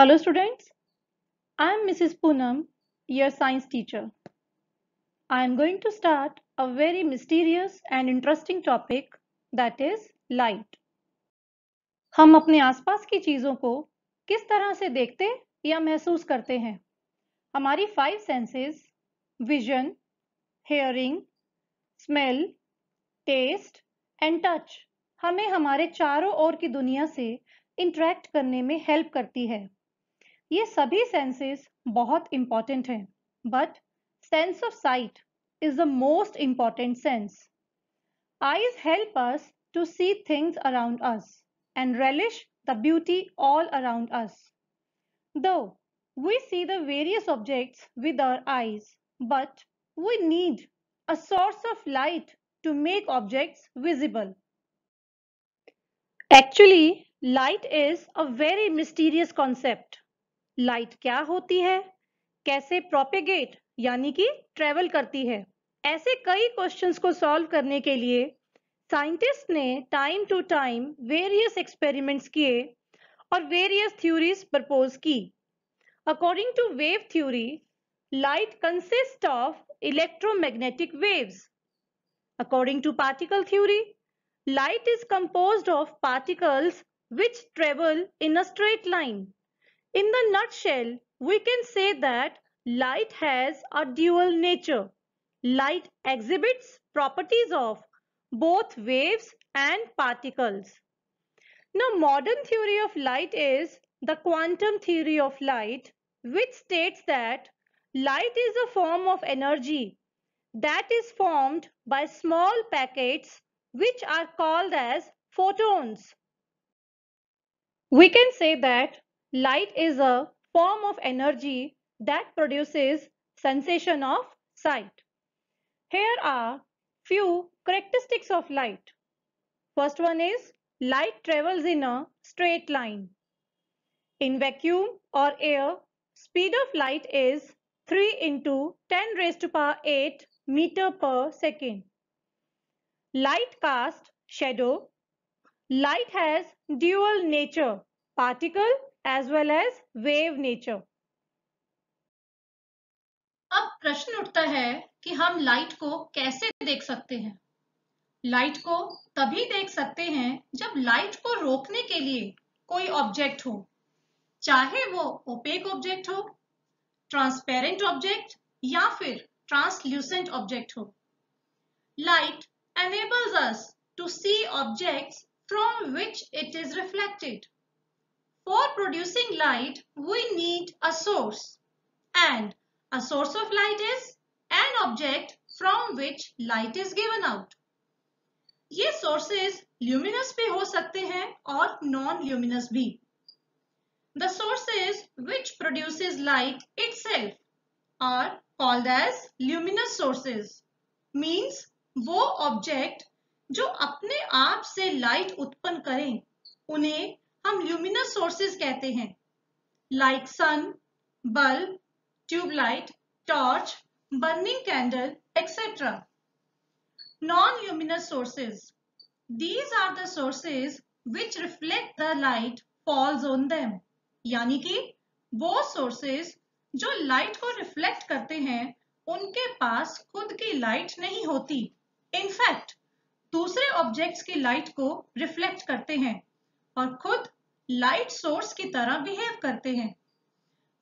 Hello students, I am Mrs. Poonam, your science teacher. I am going to start a very mysterious and interesting topic that is light. हम अपने आसपास की चीज़ों को किस तरह से देखते या महसूस करते हैं हमारी five senses vision hearing smell taste and touch हमें हमारे चारों ओर की दुनिया से इंटरेक्ट करने में हेल्प करती है ये सभी सेंसेस बहुत इंपॉर्टेंट हैं but sense of sight is the most important sense eyes help us to see things around us and relish the beauty all around us though we see the various objects with our eyes but we need a source of light to make objects visible actually light is a very mysterious concept light क्या होती है कैसे propagate यानी कि travel करती है ऐसे कई क्वेश्चंस को सॉल्व करने के लिए साइंटिस्ट ने time to time various experiments किए और वेरियस थ्योरीज प्रपोज की according to wave theory light consist of electromagnetic waves according to particle theory light is composed of particles which travel in a straight line In the nutshell, we can say that light has a dual nature. Light exhibits properties of both waves and particles. Now, modern theory of light is the quantum theory of light, which states that light is a form of energy that is formed by small packets which are called as photons. We can say that Light is a form of energy that produces sensation of sight. Here are few characteristics of light. First one is light travels in a straight line. In vacuum or air, speed of light is 3 into 10 raised to power 8 meter per second. Light casts shadow. Light has dual nature, particle as well as wave nature अब प्रश्न उठता है कि हम light को कैसे देख सकते हैं लाइट को तभी देख सकते हैं जब लाइट को रोकने के लिए कोई ऑब्जेक्ट हो चाहे वो ओपेक ऑब्जेक्ट हो ट्रांसपेरेंट ऑब्जेक्ट या फिर ट्रांसल्यूसेंट ऑब्जेक्ट हो light enables us to see objects from which it is reflected For producing light, we need a source. And a source of light is an object from which light is given out. ye sources luminous bhi ho sakte hain aur non-luminous bhi The sources which produces light itself are called as luminous sources. Means wo object जो अपने आप से light उत्पन्न करें उन्हें हम luminous sources कहते हैं like sun bulb tubelight torch burning candle etcetera non luminous sources these are the which reflect the light falls on them यानी कि वो सोर्सेज जो लाइट को रिफ्लेक्ट करते हैं उनके पास खुद की लाइट नहीं होती इनफैक्ट दूसरे ऑब्जेक्ट की लाइट को रिफ्लेक्ट करते हैं और खुद लाइट सोर्स की तरह बिहेव करते हैं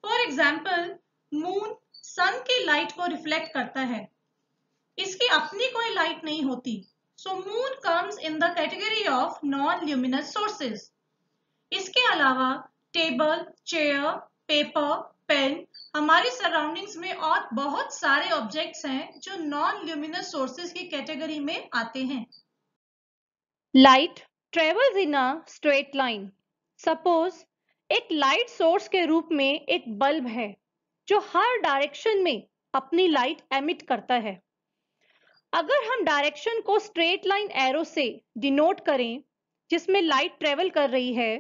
फॉर एग्जाम्पल मून सन की लाइट को रिफ्लेक्ट करता है इसकी अपनी कोई लाइट नहीं होती so moon comes in the category of non luminous sources इसके अलावा टेबल चेयर पेपर पेन हमारी सराउंडिंग्स में और बहुत सारे ऑब्जेक्ट्स हैं जो नॉन ल्यूमिनस सोर्सेज की कैटेगरी में आते हैं light travels in a straight line suppose एक लाइट सोर्स के रूप में एक बल्ब है जो हर डायरेक्शन में अपनी लाइट एमिट करता है अगर हम डायरेक्शन को स्ट्रेट लाइन एरो से डिनोट करें जिसमें लाइट ट्रेवल कर रही है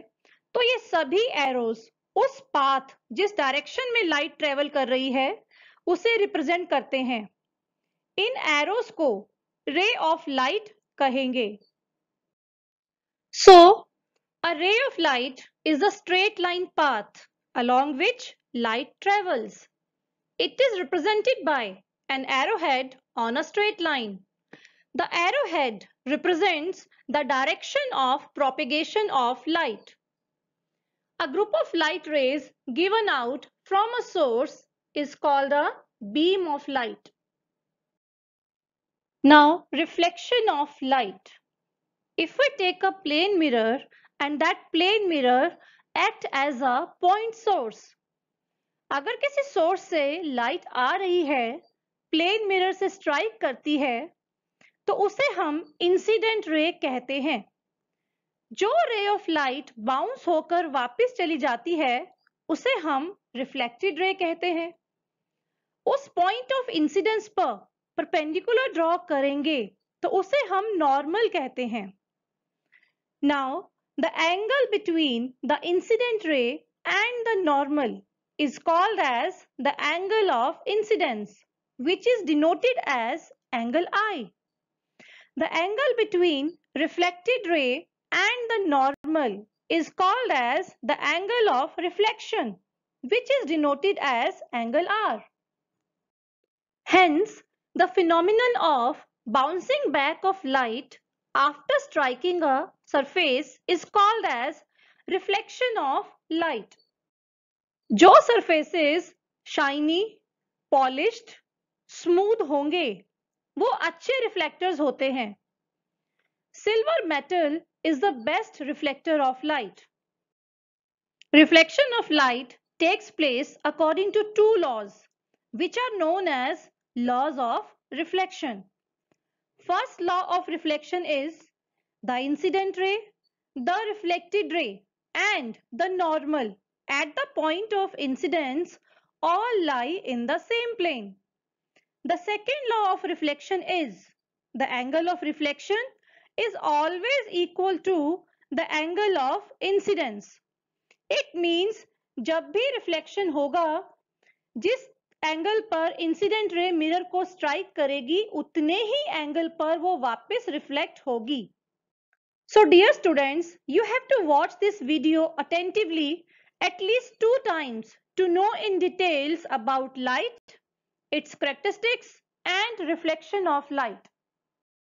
तो ये सभी एरोज उस पाथ जिस डायरेक्शन में लाइट ट्रेवल कर रही है उसे रिप्रेजेंट करते हैं इन एरोज को रे ऑफ लाइट कहेंगे So, a ray of light is a straight line path along which light travels. It is represented by an arrowhead on a straight line. The arrowhead represents the direction of propagation of light. A group of light rays given out from a source is called a beam of light. Now, reflection of light. If we take a plane mirror and that plane mirror act as a point source. अगर किसी source से light आ रही है plane mirror से strike करती है तो उसे हम इंसिडेंट रे कहते हैं जो रे ऑफ लाइट बाउंस होकर वापस चली जाती है उसे हम रिफ्लेक्टेड रे कहते हैं उस पॉइंट ऑफ इंसिडेंस पर परपेंडिकुलर ड्रॉ करेंगे तो उसे हम नॉर्मल कहते हैं Now, the angle between the incident ray and the normal is called as the angle of incidence, which is denoted as angle I. The angle between reflected ray and the normal is called as the angle of reflection, which is denoted as angle R. Hence, the phenomenon of bouncing back of light after striking a surface is called as reflection of light. jo surfaces shiny, polished, smooth honge wo acche reflectors hote hain Silver metal is the best reflector of light. Reflection of light takes place according to two laws which are known as laws of reflection. First law of reflection is the incident ray, the reflected ray and the normal at the point of incidence all lie in the same plane. The second law of reflection is the angle of reflection is always equal to the angle of incidence. It means जब भी reflection होगा जिस angle पर incident ray mirror को strike करेगी उतने ही angle पर वो वापस रिफ्लेक्ट होगी so dear students you have to watch this video attentively at least two times to know in details about light its characteristics and reflection of light